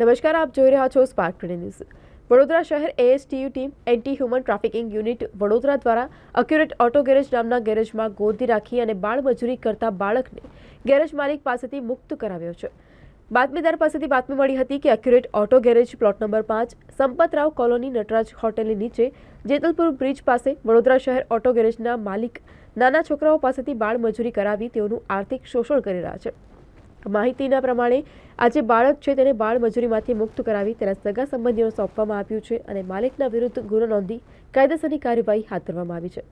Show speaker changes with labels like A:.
A: નમસ્કાર આપ જોઈ રહ્યા છો સ્પાર્ક ડી ન્યૂઝ વડોદરા શહેર ASTU team anti human trafficking unit Vadodara દ્વારા એક્યુરેટ ઓટો ગેરેજ નામના ગેરેજમાં ગોધ દી રાખી અને બાળ મજૂરી કરતા બાળકને ગેરેજ માલિક પાસેથી મુક્ત કરાવ્યો છે બાતમીદાર પાસેથી બાતમી મળી હતી કે accurate auto garage plot number 5 Sampatrao colony Nataraj હોટેલની નીચે જેતલપુર બ્રિજ પાસે વડોદરા શહેર ઓટો ગેરેજના માલિક નાના છોકરાઓ પાસેથી બાળ મજૂરી કરાવી તેનું આર્થિક શોષણ કરી રહ્યો છે માહિતીના પ્રમાણે આજે બાળક છે તેને બાળ મજૂરીમાંથી મુક્ત કરાવી તેના સગા સંબંધીઓને સોંપવામાં આવ્યું છે અને માલિકના વિરુદ્ધ ગુનો નોંધી કાયદેસરની કાર્યવાહી હાથ ધરવામાં આવી છે